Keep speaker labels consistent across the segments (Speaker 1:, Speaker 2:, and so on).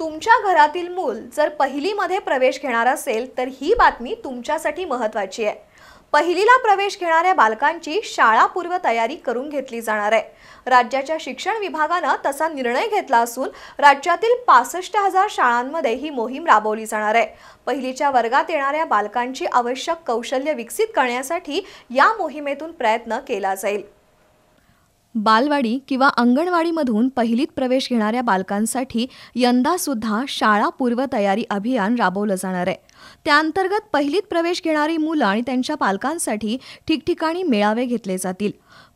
Speaker 1: तुमच्या घरातील मूल जर पहिलीमध्ये प्रवेश घेणार असेल तर ही बातमी तुमच्यासाठी महत्त्वाची आहे पहिलीला प्रवेश घेणाऱ्या बालकांची शाळापूर्व तयारी करून घेतली जाणार आहे राज्याच्या शिक्षण विभागानं तसा निर्णय घेतला असून राज्यातील पासष्ट हजार शाळांमध्ये ही मोहीम राबवली जाणार आहे पहिलीच्या वर्गात येणाऱ्या बालकांची आवश्यक कौशल्य विकसित करण्यासाठी या मोहिमेतून प्रयत्न केला जाईल बालवाडी किंवा अंगणवाडीमधून पहिलीत प्रवेश घेणाऱ्या बालकांसाठी यंदासुद्धा शाळा पूर्वतयारी अभियान राबवलं जाणार आहे त्याअंतर्गत पहिलीत प्रवेश घेणारी मुलं आणि त्यांच्या पालकांसाठी ठिकठिकाणी मेळावे घेतले जातील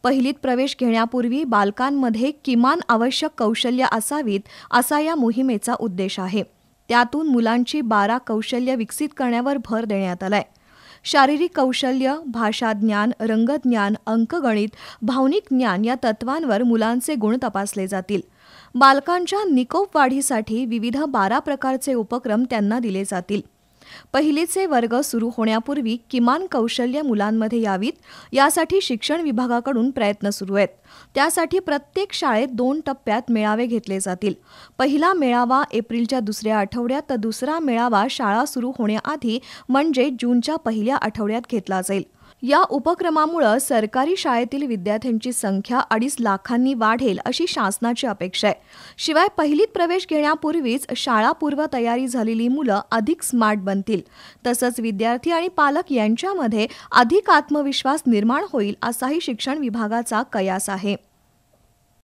Speaker 1: पहिलीत प्रवेश घेण्यापूर्वी बालकांमध्ये किमान आवश्यक कौशल्य असावीत असा या मोहिमेचा उद्देश आहे त्यातून मुलांची बारा कौशल्य विकसित करण्यावर भर देण्यात आलाय शारीरिक कौशल्य भाषा ज्ञान रंगज्ञान अंकगणित भावनिक ज्ञान या तत्वांवर मुलांचे गुण तपासले जातील बालकांच्या निकोप वाढीसाठी विविध बारा प्रकारचे उपक्रम त्यांना दिले जातील पहिलीचे वर्ग सुरू होण्यापूर्वी किमान कौशल्य मुलांमध्ये यावीत यासाठी शिक्षण विभागाकडून प्रयत्न सुरू आहेत त्यासाठी प्रत्येक शाळेत दोन टप्प्यात मेळावे घेतले जातील पहिला मेळावा एप्रिलच्या दुसऱ्या आठवड्यात तर दुसरा मेळावा शाळा सुरू होण्याआधी म्हणजे जूनच्या पहिल्या आठवड्यात घेतला जाईल या उपक्रमामुळं सरकारी शाळेतील विद्यार्थ्यांची संख्या अडीच लाखांनी वाढेल अशी शासनाची अपेक्षा आहे शिवाय पहिलीत प्रवेश घेण्यापूर्वीच शाळापूर्व तयारी झालेली मुलं अधिक स्मार्ट बनतील तसंच विद्यार्थी आणि पालक यांच्यामध्ये अधिक आत्मविश्वास निर्माण होईल असाही शिक्षण विभागाचा कयास आहे